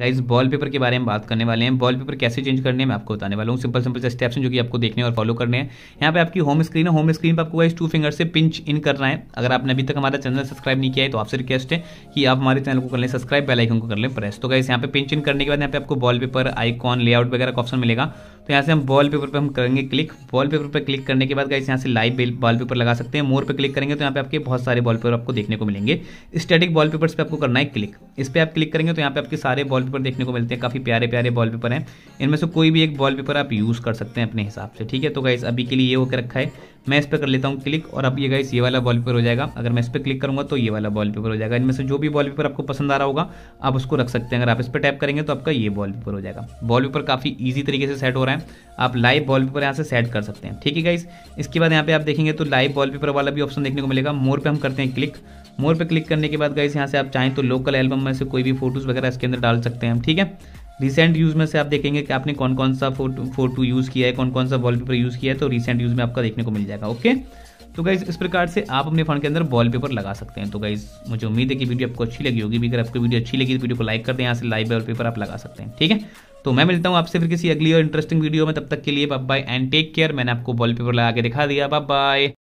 guys paper के बारे में बात करने वाले हैं वॉल पेपर कैसे चेंज करने हैं मैं आपको बताने वाला हूँ सिंपल सिंपल से स्टेप्स हैं जो कि आपको देखने और फॉलो करने हैं यहाँ पे आपकी होम स्क्रीन है होम स्क्रीन पर आपको गाइज टू फिंगर से पिंच इन करना है अगर आपने अभी तक हमारा चैनल सब्सक्राइब नहीं किया है तो आपसे रिक्वेस्ट है कि आप हमारे चैनल को कर लें सब्सक्राइब बेलाइकन को कर लें प्रेस तो गाइज यहाँ पे पिंच इन करने के बाद यहाँ पे आपको वॉल पेपर आइकॉन लेआउट वगैरह का ऑप्शन मिलेगा तो यहाँ से हम वॉल पेपर पर हम करेंगे क्लिक वॉल पेपर पर क्लिक करने के बाद गाइस यहाँ से लाइव वॉल पेपर लगा सकते हैं मोर पर क्लिक करेंगे तो यहाँ पे आपके बहुत सारे वॉल पेपर आपको देखने को मिलेंगे स्टैटिक वॉल पेपर पे आपको करना है क्लिक इस पर आप क्लिक करेंगे तो यहाँ पे आपके सारे वॉल पेपर देखने को मिलते हैं काफ़ी प्यारे प्यारे वॉल पेपर हैं इनमें से कोई भी एक वॉल पेपर आप यूज़ कर सकते हैं अपने हिसाब से ठीक है तो गाइस अभी के लिए ये होकर रखा है मैं इस पर कर लेता हूँ क्लिक और अब ये गाइस ये वाला वॉलपेपर हो जाएगा अगर मैं इस पर क्लिक करूँगा तो ये वाला वॉलपेपर हो जाएगा इनमें से जो भी वॉलपेपर आपको पसंद आ रहा होगा आप उसको रख सकते हैं अगर आप इस पर टैप करेंगे तो आपका ये वॉलपेपर हो जाएगा वॉलपेपर काफ़ी ईजी तरीके से सेट हो रहा है आप लाइव वॉलपेपर यहाँ से सेट कर सकते हैं ठीक है गाइस इसके बाद यहाँ पे आप देखेंगे तो लाइव वॉलपेपर वाला भी ऑप्शन देखने को मिलेगा मोर पर हम करते हैं क्लिक मोर पर क्लिक करने के बाद गाइस यहाँ से आप चाहें तो लोकल एल्बम में से कोई भी फोटोज़ वगैरह इसके अंदर डाल सकते हैं ठीक है रिसेंट यूज़ में से आप देखेंगे कि आपने कौन कौन सा फोटो फोटो यूज़ किया है कौन कौन सा वॉलपेपर यूज़ किया है तो रिसेंट यूज़ में आपका देखने को मिल जाएगा ओके तो गाइज इस प्रकार से आप अपने फ़ोन के अंदर वॉलपेपर लगा सकते हैं तो गाइज मुझे उम्मीद है कि वीडियो आपको अच्छी लगी होगी अगर आपको वीडियो अच्छी लगी तो वीडियो को लाइक कर दें यहाँ से लाइव वॉलपेपर आप लगा सकते हैं ठीक है तो मैं मिलता हूँ आपसे फिर किसी अगली और इंटरेस्टिंग वीडियो में तब तक के लिए बाय एंड टेक केयर मैंने आपको वॉलपेपर लगा के दिखा दिया बाय